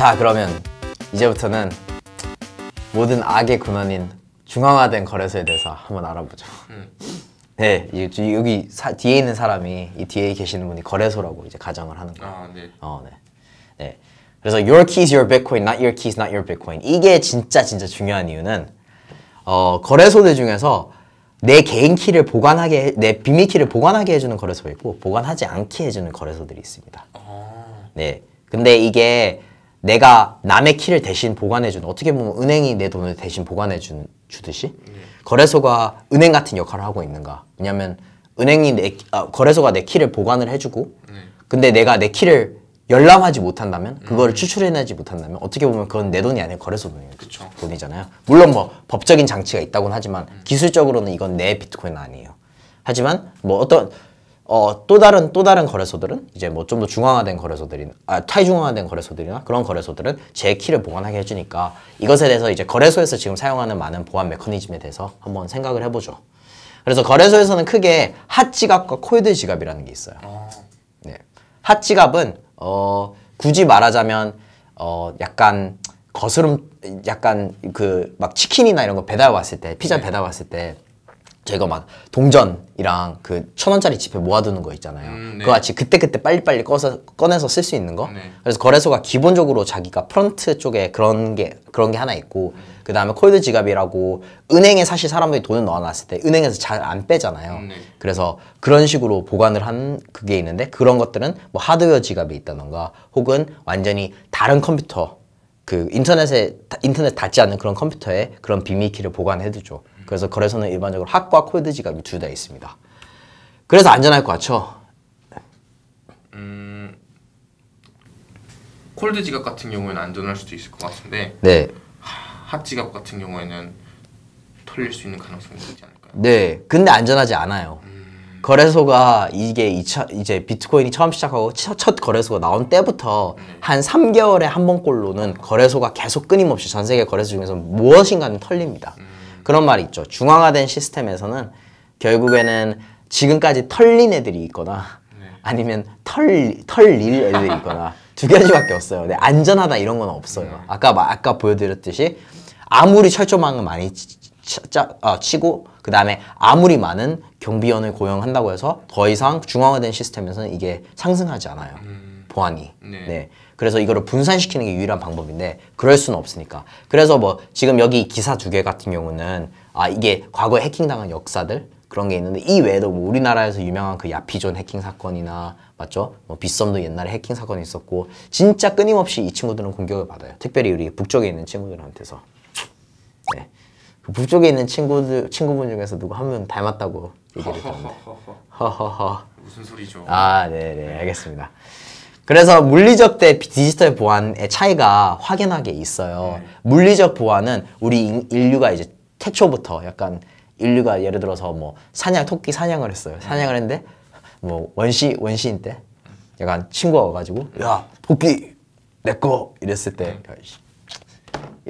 자 그러면 이제부터는 모든 악의 근원인 중앙화된 거래소에 대해서 한번 알아보죠 음. 네 여기 사, 뒤에 있는 사람이 이 뒤에 계시는 분이 거래소라고 이제 가정을 하는 거예요 아, 네. 어, 네. 네. 그래서 your keys, your bitcoin, not your keys, not your bitcoin 이게 진짜 진짜 중요한 이유는 어, 거래소들 중에서 내 개인 키를 보관하게 내 비밀 키를 보관하게 해주는 거래소 있고 보관하지 않게 해주는 거래소들이 있습니다. 아... 네. 근데 이게 내가 남의 키를 대신 보관해주는 어떻게 보면 은행이 내 돈을 대신 보관해주 주듯이 거래소가 은행 같은 역할을 하고 있는가 왜냐면 은행이 내 아, 거래소가 내 키를 보관을 해주고 네. 근데 내가 내 키를 열람하지 못한다면 그거를 음. 추출해내지 못한다면 어떻게 보면 그건 내 돈이 아니라 거래소 돈이, 에요 그쵸. 돈이 잖아요 물론 뭐 법적인 장치가 있다고는 하지만 음. 기술적으로는 이건 내비트코인 아니에요 하지만 뭐 어떤 어, 또 다른 또 다른 거래소들은 이제 뭐 좀 더 중앙화된 거래소들이나 아, 이중앙화된 거래소들이나 그런 거래소들은 제 키를 보관하게 해주니까 이것에 대해서 이제 거래소에서 지금 사용하는 많은 보안 메커니즘에 대해서 한번 생각을 해보죠. 그래서 거래소에서는 크게 핫 지갑과 콜드 지갑이라는 게 있어요. 아. 네. 핫 지갑은 어, 굳이 말하자면 어, 약간 거스름 약간 그 막 치킨이나 이런 거 배달 왔을 때 피자 네. 배달 왔을 때 저희가 막 동전이랑 그천 원짜리 지폐 모아두는 거 있잖아요. 음, 네. 그거 같이 그때그때 빨리빨리 꺼서, 꺼내서 쓸 수 있는 거. 네. 그래서 거래소가 기본적으로 자기가 프런트 쪽에 그런 게 그런 게 하나 있고 음. 그 다음에 콜드 지갑이라고 은행에 사실 사람들이 돈을 넣어놨을 때 은행에서 잘 안 빼잖아요. 음, 네. 그래서 그런 식으로 보관을 한 그게 있는데 그런 것들은 뭐 하드웨어 지갑에 있다던가 혹은 완전히 다른 컴퓨터 그 인터넷에 인터넷 닿지 않는 그런 컴퓨터에 그런 비밀키를 보관해두죠. 그래서 거래소는 일반적으로 핫과 콜드 지갑이 둘 다 있습니다. 그래서 안전할 것 같죠? 음, 콜드 지갑 같은 경우에는 안전할 수도 있을 것 같은데 네. 핫 지갑 같은 경우에는 털릴 수 있는 가능성이 있지 않을까요? 네, 근데 안전하지 않아요. 음. 거래소가 이게 2차, 이제 비트코인이 처음 시작하고 첫, 첫 거래소가 나온 때부터 한 3개월에 한 번꼴로는 거래소가 계속 끊임없이 전 세계 거래소 중에서 무엇인가는 털립니다. 음. 그런 말이 있죠. 중앙화된 시스템에서는 결국에는 지금까지 털린 애들이 있거나 네. 아니면 털, 털릴 애들이 있거나 두 가지밖에 없어요. 근 안전하다 이런 건 없어요. 네. 아까, 아까 보여드렸듯이 아무리 철조망을 많이 치, 치, 치, 아, 치고 그 다음에 아무리 많은 경비원을 고용한다고 해서 더 이상 중앙화된 시스템에서는 이게 상승하지 않아요. 음. 보안이. 네. 네. 그래서 이거를 분산시키는 게 유일한 방법인데 그럴 수는 없으니까. 그래서 뭐 지금 여기 기사 두 개 같은 경우는 아 이게 과거에 해킹당한 역사들 그런 게 있는데 이 외에도 뭐 우리나라에서 유명한 그 야피존 해킹 사건이나 맞죠? 뭐 빗썸도 옛날에 해킹 사건이 있었고 진짜 끊임없이 이 친구들은 공격을 받아요. 특별히 우리 북쪽에 있는 친구들한테서. 그 북쪽에 있는 친구들 친구분 중에서 누구 한 명 닮았다고 얘기를 했었는데허허 무슨 소리죠? 아, 네, 네, 알겠습니다. 그래서 물리적 대 디지털 보안의 차이가 확연하게 있어요. 네. 물리적 보안은 우리 인류가 이제 태초부터 약간 인류가 예를 들어서 뭐 사냥 토끼 사냥을 했어요. 네. 사냥을 했는데 뭐 원시 원시인 때 약간 친구가 와가지고 야 토끼 내거 이랬을 때 네. 그러니까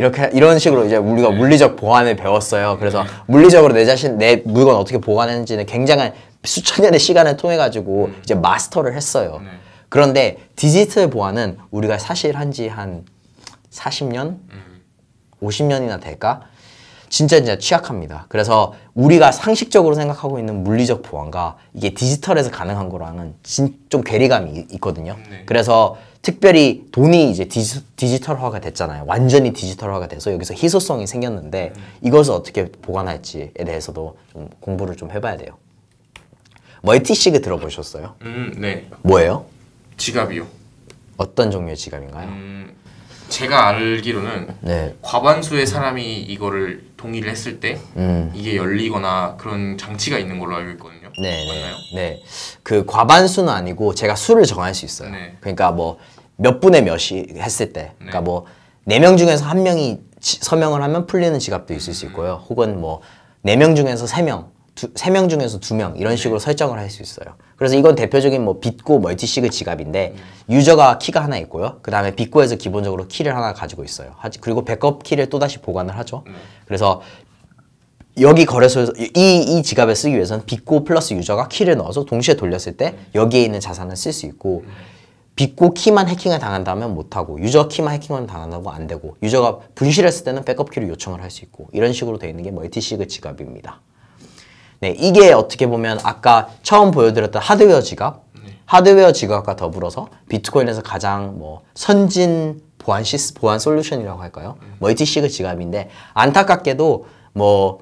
이렇게 이런 식으로 이제 우리가 네. 물리적 보안을 배웠어요. 그래서 네. 물리적으로 내 자신 내 물건 어떻게 보관하는지는 굉장한 수천 년의 시간을 통해 가지고 음. 이제 마스터를 했어요. 네. 그런데 디지털 보안은 우리가 사실 한지 한 40년, 50년이나 음. 될까? 진짜 진짜 취약합니다. 그래서 우리가 상식적으로 생각하고 있는 물리적 보안과 이게 디지털에서 가능한 거랑은 진, 좀 괴리감이 있거든요. 그래서 특별히 돈이 이제 디지, 털화가 됐잖아요. 완전히 디지털화가 돼서 여기서 희소성이 생겼는데 이것을 어떻게 보관할지에 대해서도 좀 공부를 좀 해봐야 돼요. 멀티시그 들어보셨어요? 음, 네. 뭐예요? 지갑이요. 어떤 종류의 지갑인가요? 음, 제가 알기로는 네. 과반수의 사람이 이거를 동의를 했을 때 음. 이게 열리거나 그런 장치가 있는 걸로 알고 있거든요. 네, 네, 네. 그 과반수는 아니고 제가 수를 정할 수 있어요. 네. 그러니까 뭐 몇 분의 몇이 했을 때, 네. 그러니까 뭐 네 명 중에서 한 명이 지, 서명을 하면 풀리는 지갑도 있을 수 음. 있고요. 혹은 뭐 네 명 중에서 세명 세 명 중에서 두 명 이런 네. 식으로 네. 설정을 할 수 있어요. 그래서 이건 대표적인 뭐 빛고 멀티시그 지갑인데 네. 유저가 키가 하나 있고요. 그 다음에 빛고에서 기본적으로 키를 하나 가지고 있어요. 하지, 그리고 백업 키를 또다시 보관을 하죠. 네. 그래서 여기 거래소에서 이, 이 지갑에 쓰기 위해서는 빚고 플러스 유저가 키를 넣어서 동시에 돌렸을 때 여기에 있는 자산을 쓸 수 있고 빚고 키만 해킹을 당한다면 못하고 유저 키만 해킹을 당한다고 안 되고 유저가 분실했을 때는 백업 키를 요청을 할 수 있고 이런 식으로 되어 있는 게 멀티시그 지갑입니다. 네, 이게 어떻게 보면 아까 처음 보여드렸던 하드웨어 지갑 네. 하드웨어 지갑과 더불어서 비트코인에서 가장 뭐 선진 보안 시스 보안 솔루션이라고 할까요? 네. 멀티시그 지갑인데 안타깝게도 뭐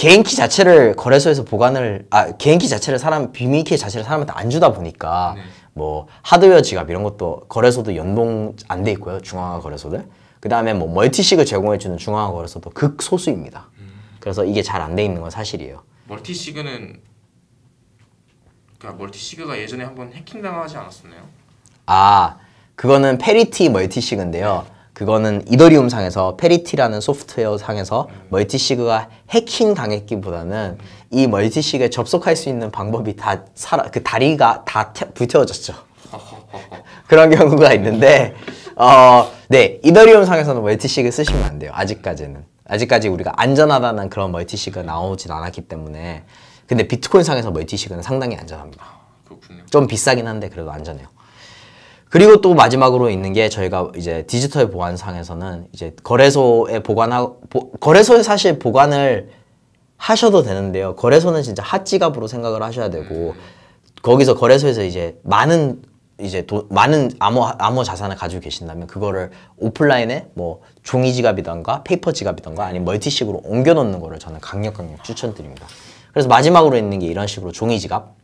개인키 자체를 거래소에서 보관을 아 개인키 자체를 사람 비밀키 자체를 사람한테 안 주다 보니까 네. 뭐 하드웨어 지갑 이런 것도 거래소도 연동 안 돼 있고요 중앙화 거래소들 그 다음에 뭐 멀티식을 제공해주는 중앙화 거래소도 극소수입니다 음. 그래서 이게 잘 안 돼 있는 건 사실이에요 멀티식은 그러니까 멀티시그가 예전에 한번 해킹당하지 않았었나요? 아 그거는 페리티 멀티시그인데요 네. 그거는 이더리움 상에서 페리티라는 소프트웨어 상에서 멀티시그가 해킹 당했기보다는 이 멀티시그에 접속할 수 있는 방법이 다 살아 그 다리가 다 태, 불태워졌죠. 그런 경우가 있는데 어네 이더리움 상에서는 멀티시그 쓰시면 안 돼요. 아직까지는 아직까지 우리가 안전하다는 그런 멀티시그가 나오진 않았기 때문에 근데 비트코인 상에서 멀티시그는 상당히 안전합니다. 좀 비싸긴 한데 그래도 안전해요. 그리고 또 마지막으로 있는 게 저희가 이제 디지털 보관상에서는 이제 거래소에 보관하고 보, 거래소에 사실 보관을 하셔도 되는데요. 거래소는 진짜 핫지갑으로 생각을 하셔야 되고 거기서 거래소에서 이제 많은 이제 도, 많은 암호 암호 자산을 가지고 계신다면 그거를 오프라인에 뭐 종이 지갑이던가 페이퍼 지갑이던가 아니면 멀티식으로 옮겨 놓는 거를 저는 강력 강력 추천드립니다. 그래서 마지막으로 있는 게 이런 식으로 종이 지갑.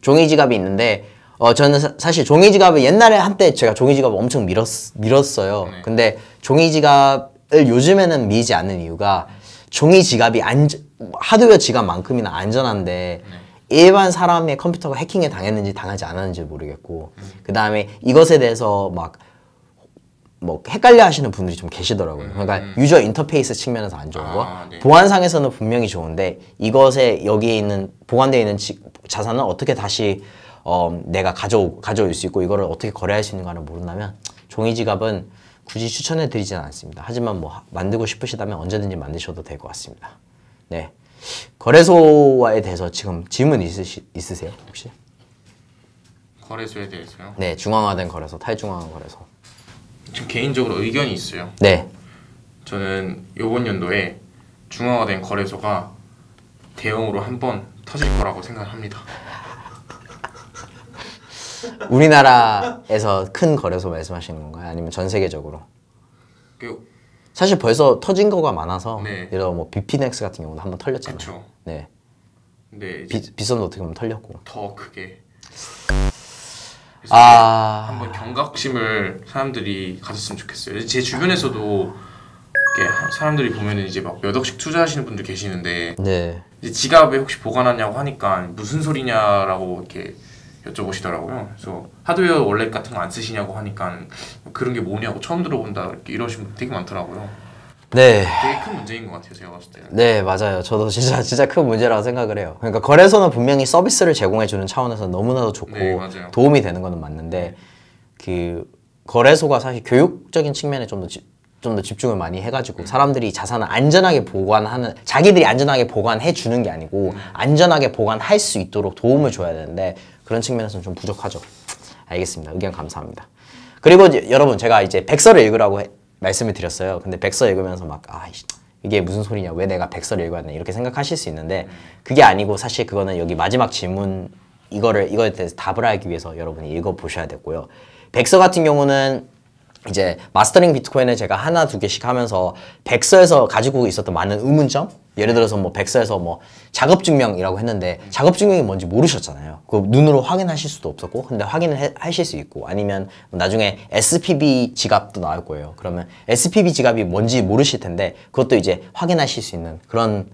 종이 지갑이 있는데 어, 저는 사, 사실 종이 지갑을 옛날에 한때 제가 종이 지갑을 엄청 밀었, 밀었어요. 네. 근데 종이 지갑을 요즘에는 밀지 않는 이유가 종이 지갑이 안, 하드웨어 지갑만큼이나 안전한데 네. 일반 사람의 컴퓨터가 해킹에 당했는지 당하지 않았는지 모르겠고 음. 그 다음에 이것에 대해서 막 뭐 헷갈려 하시는 분들이 좀 계시더라고요. 그러니까 음. 유저 인터페이스 측면에서 안 좋은 거, 아, 네. 보안상에서는 분명히 좋은데 이것에 여기에 있는 보관되어 있는 지, 자산은 어떻게 다시 어, 내가 가져 가져올 수 있고 이거를 어떻게 거래할 수 있는가를 모른다면 종이 지갑은 굳이 추천해 드리진 않습니다. 하지만 뭐 만들고 싶으시다면 언제든지 만드셔도 될 것 같습니다. 네. 거래소에 대해서 지금 질문 있으시, 있으세요 혹시? 거래소에 대해서요? 네, 중앙화된 거래소, 탈중앙화 거래소. 좀 개인적으로 의견이 있어요. 네. 저는 이번 연도에 중앙화된 거래소가 대형으로 한 번 터질 거라고 생각합니다. 우리나라에서 큰 거래소 말씀하시는 건가요? 아니면 전 세계적으로? 그, 사실 벌써 터진 거가 많아서 네. 예를 뭐 비피넥스 같은 경우도 한번 털렸잖아요. 그쵸. 네. 근 비, 선도 어떻게 보면 털렸고. 더 크게. 아... 한번 경각심을 사람들이 가졌으면 좋겠어요. 제 주변에서도 사람들이 보면 이제 막몇 억씩 투자하시는 분들 계시는데 네. 지갑에 혹시 보관하냐고 하니까 무슨 소리냐라고 이렇게 여쭤보시더라고요. 그래서 하드웨어 원래 같은 거 안 쓰시냐고 하니까 그런 게 뭐냐고 처음 들어본다 이러신 분 되게 많더라고요. 네. 되게 큰 문제인 것 같아요, 제가 봤을 때. 네, 맞아요. 저도 진짜 진짜 큰 문제라고 생각을 해요. 그러니까 거래소는 분명히 서비스를 제공해 주는 차원에서 너무나도 좋고 네, 도움이 되는 거는 맞는데 그 거래소가 사실 교육적인 측면에 좀 더 좀 더 집중을 많이 해가지고 음. 사람들이 자산을 안전하게 보관하는 자기들이 안전하게 보관해 주는 게 아니고 음. 안전하게 보관할 수 있도록 도움을 줘야 되는데 그런 측면에서는 좀 부족하죠. 알겠습니다. 의견 감사합니다. 그리고 여러분 제가 이제 백서를 읽으라고 해, 말씀을 드렸어요. 근데 백서 읽으면서 막 아, 이게 무슨 소리냐 왜 내가 백서를 읽어야 되나 이렇게 생각하실 수 있는데 그게 아니고 사실 그거는 여기 마지막 질문 이거를 이거에 대해서 답을 알기 위해서 여러분이 읽어보셔야 되고요. 백서 같은 경우는 이제 마스터링 비트코인을 제가 하나 두 개씩 하면서 백서에서 가지고 있었던 많은 의문점 예를 들어서 뭐 백서에서 뭐 작업증명이라고 했는데 작업증명이 뭔지 모르셨잖아요. 그 눈으로 확인하실 수도 없었고 근데 확인을 해, 하실 수 있고 아니면 나중에 SPB 지갑도 나올 거예요. 그러면 SPB 지갑이 뭔지 모르실 텐데 그것도 이제 확인하실 수 있는 그런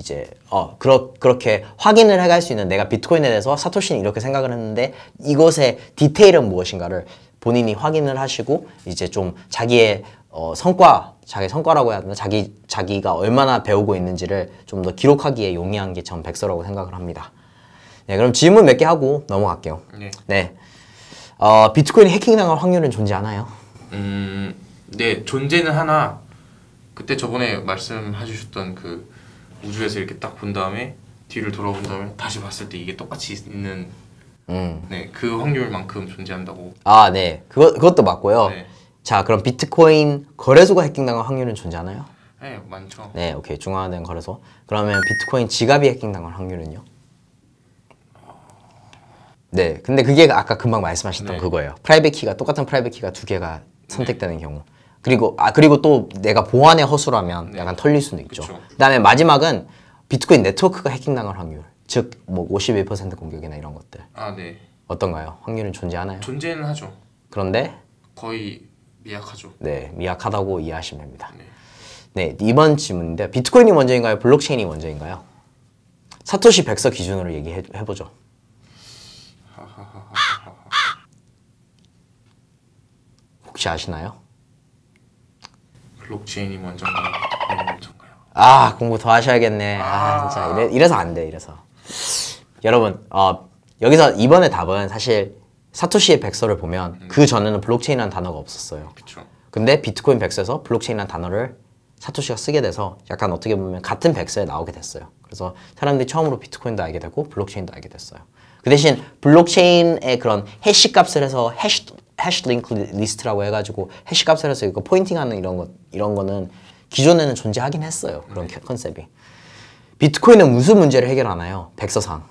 이제 어 그러, 그렇게 확인을 해갈 수 있는 내가 비트코인에 대해서 사토시는 이렇게 생각을 했는데 이것의 디테일은 무엇인가를 본인이 확인을 하시고 이제 좀 자기의 어, 성과 자기 성과라고 해야 되나 자기 자기가 얼마나 배우고 있는지를 좀 더 기록하기에 용이한 게 전 백서라고 생각을 합니다. 네 그럼 질문 몇 개 하고 넘어갈게요. 네. 네. 어, 비트코인 해킹당할 확률은 존재하나요? 음, 네 존재는 하나 그때 저번에 말씀해주셨던 그 우주에서 이렇게 딱 본 다음에 뒤를 돌아본 다음에 다시 봤을 때 이게 똑같이 있는 음. 네, 그 확률만큼 존재한다고. 아, 네. 그거, 그것도 맞고요. 네. 자, 그럼 비트코인 거래소가 해킹당한 확률은 존재하나요? 네, 많죠. 네, 오케이. 중화된 거래소. 그러면 비트코인 지갑이 해킹당한 확률은요? 네, 근데 그게 아까 금방 말씀하셨던 네. 그거예요. 프라이빗 키가 똑같은 프라이빗 키가 두 개가 선택되는 네. 경우. 그리고 아 그리고 또 내가 보안에허술하면 네. 약간 털릴 수는 있죠. 그쵸. 그다음에 마지막은 비트코인 네트워크가 해킹당할 확률. 즉 뭐 51% 공격이나 이런 것들. 아 네. 어떤가요? 확률은 존재하나요? 존재는 하죠. 그런데 거의 미약하죠. 네, 미약하다고 이해하시면 됩니다. 네. 네, 이번 질문인데 비트코인이 먼저인가요? 블록체인이 먼저인가요? 사토시 백서 기준으로 얘기해 보죠. 혹시 아시나요? 블록체인이 먼저인가요? 먼저인가요? 아 공부 더 하셔야겠네. 아, 아. 진짜 이래, 서안돼 이래서. 여러분 어, 여기서 이번의 답은 사실 사토시의 백서를 보면 음. 그 전에는 블록체인이라는 단어가 없었어요. 그쵸. 근데 비트코인 백서에서 블록체인이라는 단어를 사토시가 쓰게 돼서 약간 어떻게 보면 같은 백서에 나오게 됐어요. 그래서 사람들이 처음으로 비트코인도 알게 되고 블록체인도 알게 됐어요. 그 대신 블록체인의 그런 해시 값을 해서 해시 해시 링크 리스트라고 해가지고 해시 값을 해서 이거 포인팅하는 이런 것 이런 거는 기존에는 존재하긴 했어요 그런 네. 컨셉이 비트코인은 무슨 문제를 해결하나요 백서상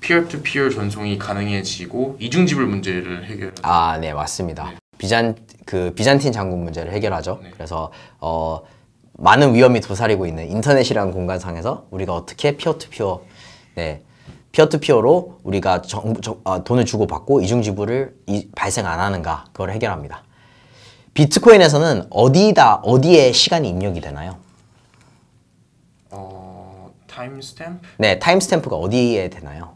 피어투피어 음, 전송이 가능해지고 이중지불 문제를 해결 아네 맞습니다 네. 비잔 그 비잔틴 장군 문제를 해결하죠 네. 그래서 어 많은 위험이 도사리고 있는 인터넷이라는 공간상에서 우리가 어떻게 피어투피어 네 피어투피어로 우리가 정, 정, 어, 돈을 주고받고 이중지불을 이, 발생 안 하는가 그걸 해결합니다. 비트코인에서는 어디다 어디에 시간이 입력이 되나요? 어, 타임스탬프? 네, 타임스탬프가 어디에 되나요?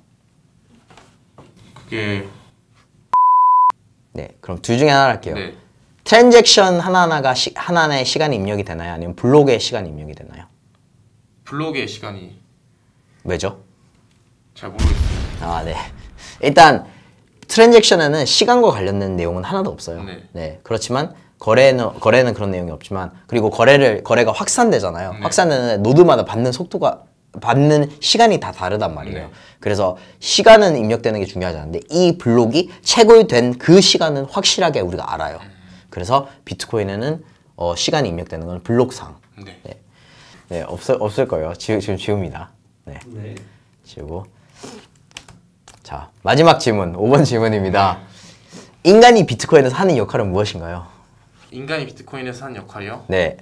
그게 네, 그럼 둘 중에 하나를 할게요. 네. 트랜잭션 하나하나가 시, 하나의 시간이 입력이 되나요? 아니면 블록의 시간이 입력이 되나요? 블록의 시간이 왜죠? 잘모르겠습니 아, 네. 일단 트랜잭션에는 시간과 관련된 내용은 하나도 없어요. 네. 네. 그렇지만 거래는 거래는 그런 내용이 없지만 그리고 거래를 거래가 확산되잖아요. 네. 확산은 노드마다 받는 속도가 받는 시간이 다 다르단 말이에요. 네. 그래서 시간은 입력되는 게 중요하지 않은데 이 블록이 채굴된 그 시간은 확실하게 우리가 알아요. 그래서 비트코인에는 어, 시간이 입력되는 건 블록상. 네. 네. 네 없을 없을 거예요. 지금 지금 지웁니다. 네. 네. 지우고 자, 마지막 질문, 5번 질문입니다. 인간이 비트코인에서 하는 역할은 무엇인가요? 인간이 비트코인에서 하는 역할이요? 네.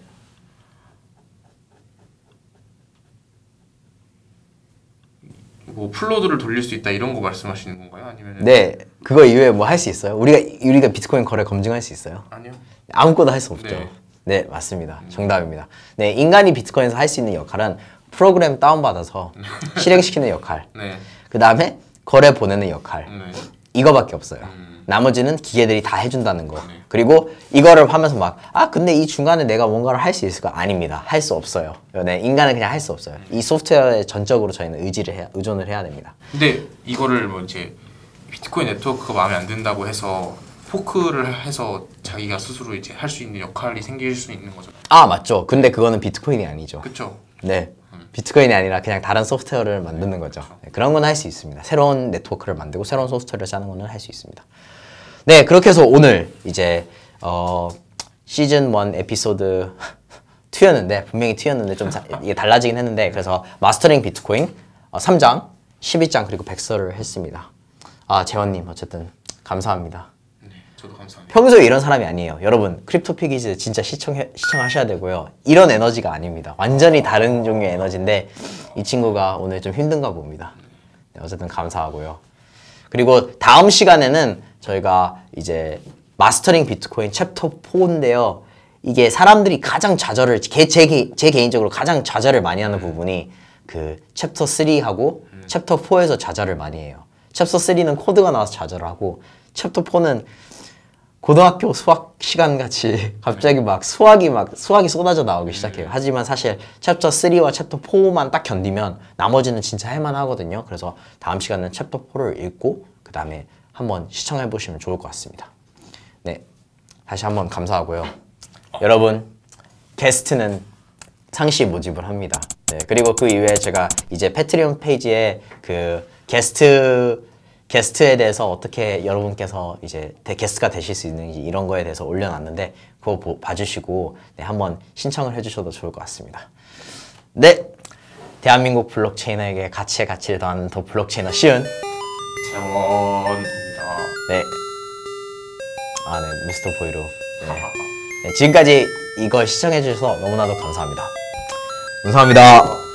뭐 플로드를 돌릴 수 있다 이런 거 말씀하시는 건가요? 아니면 네 그거 이외에 뭐 할 수 있어요? 우리가 우리가 비트코인 거래 검증할 수 있어요? 아니요 아무것도 할 수 없죠. 네. 네 맞습니다. 음. 정답입니다. 네 인간이 비트코인에서 할 수 있는 역할은 프로그램 다운받아서 음. 실행시키는 역할 네. 그 다음에 거래 보내는 역할 네. 이거밖에 없어요 음. 나머지는 기계들이 다 해준다는 거 네. 그리고 이거를 하면서 막 아 근데 이 중간에 내가 뭔가를 할 수 있을까? 아닙니다 할 수 없어요 네, 인간은 그냥 할 수 없어요 네. 이 소프트웨어에 전적으로 저희는 의지를 해야, 의존을 해야 됩니다 근데 이거를 뭐 이제 비트코인 네트워크 마음에 안 든다고 해서 포크를 해서 자기가 스스로 이제 할 수 있는 역할이 생길 수 있는 거죠. 아 맞죠. 근데 그거는 비트코인이 아니죠. 그렇죠. 네. 비트코인이 아니라 그냥 다른 소프트웨어를 네, 만드는 거죠. 그렇죠. 네, 그런 건 할 수 있습니다. 새로운 네트워크를 만들고 새로운 소프트웨어를 짜는 거는 할 수 있습니다. 네, 그렇게 해서 오늘 이제 어, 시즌 1 에피소드 튀었는데 분명히 튀었는데 좀 이게 달라지긴 했는데 그래서 마스터링 비트코인 어, 3장, 12장 그리고 100서를 했습니다. 아, 재원님 어쨌든 감사합니다. 저도 감사합니다. 평소에 이런 사람이 아니에요. 여러분 크립토 피기즈 진짜 시청 시청하셔야 되고요. 이런 에너지가 아닙니다. 완전히 다른 종류의 에너지인데 이 친구가 오늘 좀 힘든가 봅니다. 네, 어쨌든 감사하고요. 그리고 다음 시간에는 저희가 이제 마스터링 비트코인 챕터 4인데요. 이게 사람들이 가장 좌절을 제, 제, 제 개인적으로 가장 좌절을 많이 하는 네. 부분이 그 챕터 3하고 음. 챕터 4에서 좌절을 많이 해요. 챕터 3는 코드가 나와서 좌절하고 챕터 4는 고등학교 수학 시간 같이 갑자기 막 수학이 막 수학이 쏟아져 나오기 음. 시작해요. 하지만 사실 챕터 3와 챕터 4만 딱 견디면 나머지는 진짜 할만하거든요. 그래서 다음 시간은 챕터 4를 읽고 그 다음에 한번 시청해 보시면 좋을 것 같습니다. 네, 다시 한번 감사하고요. 여러분 게스트는 상시 모집을 합니다. 네, 그리고 그 이외에 제가 이제 패트리온 페이지에 그 게스트 게스트에 대해서 어떻게 여러분께서 이제 게스트가 되실 수 있는지 이런 거에 대해서 올려놨는데 그거 봐주시고 네, 한번 신청을 해주셔도 좋을 것 같습니다. 네! 대한민국 블록체인에게 가치의 가치를 더하는 더 블록체인어 시은 정원입니다. 네. 아, 네. 미스터 보이로. 네. 네. 지금까지 이걸 시청해주셔서 너무나도 감사합니다. 감사합니다.